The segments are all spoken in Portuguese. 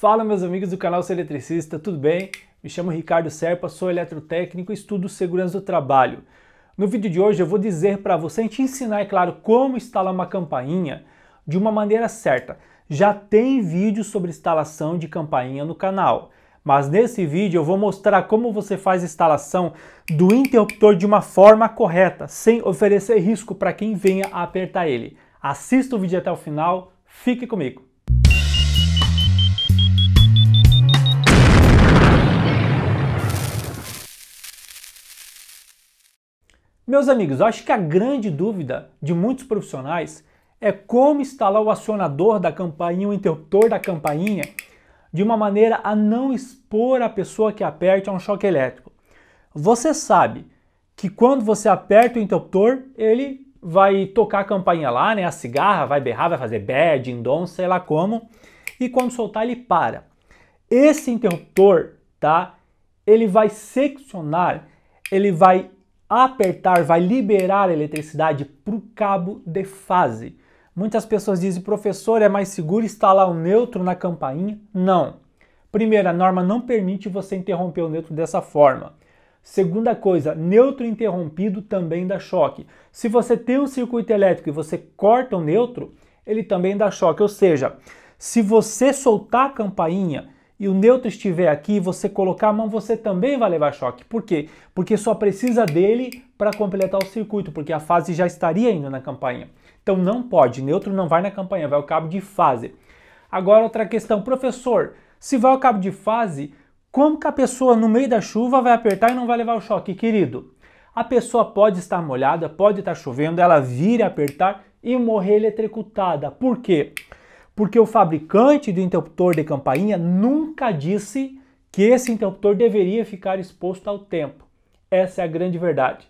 Fala meus amigos do canal Ser Eletricista, tudo bem? Me chamo Ricardo Serpa, sou eletrotécnico e estudo segurança do trabalho. No vídeo de hoje eu vou dizer para você e te ensinar, é claro, como instalar uma campainha de uma maneira certa. Já tem vídeo sobre instalação de campainha no canal, mas nesse vídeo eu vou mostrar como você faz a instalação do interruptor de uma forma correta, sem oferecer risco para quem venha a apertar ele. Assista o vídeo até o final, fique comigo. Meus amigos, eu acho que a grande dúvida de muitos profissionais é como instalar o acionador da campainha, o interruptor da campainha, de uma maneira a não expor a pessoa que aperte a um choque elétrico. Você sabe que quando você aperta o interruptor, ele vai tocar a campainha lá, né, a cigarra, vai berrar, vai fazer bad, indom, sei lá como, e quando soltar ele para. Esse interruptor, tá? Ele vai seccionar, ele vai apertar vai liberar a eletricidade para o cabo de fase. Muitas pessoas dizem, professor, é mais seguro instalar o neutro na campainha? Não. Primeiro, a norma não permite você interromper o neutro dessa forma. Segunda coisa, neutro interrompido também dá choque. Se você tem um circuito elétrico e você corta o neutro, ele também dá choque. Ou seja, se você soltar a campainha, e o neutro estiver aqui, você colocar a mão, você também vai levar choque. Por quê? Porque só precisa dele para completar o circuito, porque a fase já estaria ainda na campanha. Então não pode, neutro não vai na campanha, vai ao cabo de fase. Agora outra questão, professor, se vai ao cabo de fase, como que a pessoa no meio da chuva vai apertar e não vai levar o choque, querido? A pessoa pode estar molhada, pode estar chovendo, ela vira apertar e morrer eletrocutada. Por quê? porque o fabricante do interruptor de campainha nunca disse que esse interruptor deveria ficar exposto ao tempo. Essa é a grande verdade.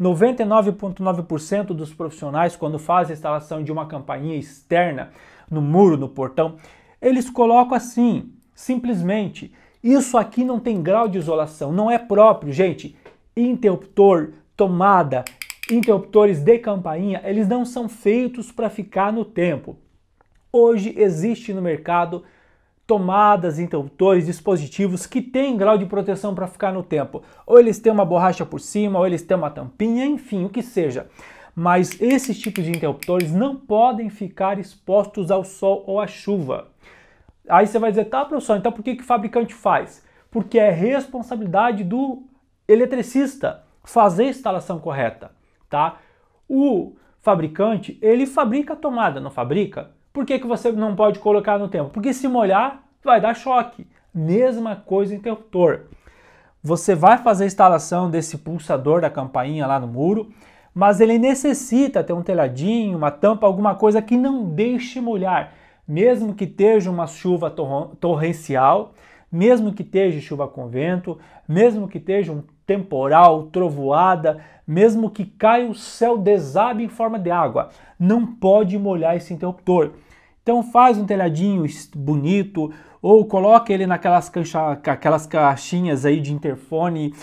99,9% dos profissionais, quando fazem a instalação de uma campainha externa no muro, no portão, eles colocam assim, simplesmente. Isso aqui não tem grau de isolação, não é próprio, gente. Interruptor, tomada, interruptores de campainha, eles não são feitos para ficar no tempo. Hoje existe no mercado tomadas, interruptores, dispositivos que têm grau de proteção para ficar no tempo. Ou eles têm uma borracha por cima, ou eles têm uma tampinha, enfim, o que seja. Mas esses tipos de interruptores não podem ficar expostos ao sol ou à chuva. Aí você vai dizer, tá, professor, então por que, que o fabricante faz? Porque é responsabilidade do eletricista fazer a instalação correta, tá? O fabricante, ele fabrica a tomada, não fabrica? Por que, que você não pode colocar no tempo? Porque se molhar, vai dar choque. Mesma coisa interruptor. Você vai fazer a instalação desse pulsador da campainha lá no muro, mas ele necessita ter um telhadinho, uma tampa, alguma coisa que não deixe molhar. Mesmo que esteja uma chuva torrencial, mesmo que esteja chuva com vento, mesmo que esteja um temporal, trovoada, mesmo que caia o céu desabe em forma de água, não pode molhar esse interruptor. Então faz um telhadinho bonito ou coloca ele naquelas caixa, aquelas caixinhas aí de interfone,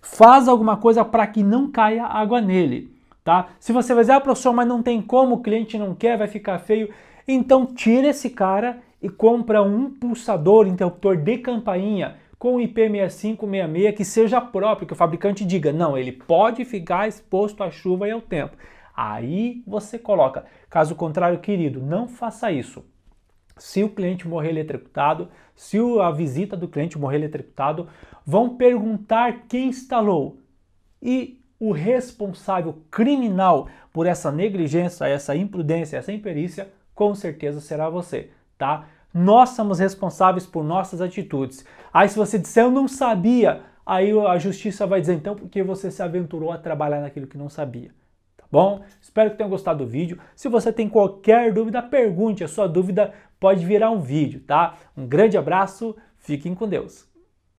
faz alguma coisa para que não caia água nele, tá? Se você vai dizer, ah, professor, mas não tem como, o cliente não quer, vai ficar feio, então tira esse cara e compra um pulsador, interruptor de campainha com o IP6566 que seja próprio, que o fabricante diga, não, ele pode ficar exposto à chuva e ao tempo. Aí você coloca. Caso contrário, querido, não faça isso. Se o cliente morrer eletrocutado, se a visita do cliente morrer eletrocutado, vão perguntar quem instalou. E o responsável criminal por essa negligência, essa imprudência, essa imperícia, com certeza será você, tá? Nós somos responsáveis por nossas atitudes. Aí se você disser eu não sabia, aí a justiça vai dizer então porque você se aventurou a trabalhar naquilo que não sabia. Tá bom? Espero que tenham gostado do vídeo. Se você tem qualquer dúvida, pergunte. A sua dúvida pode virar um vídeo, tá? Um grande abraço, fiquem com Deus.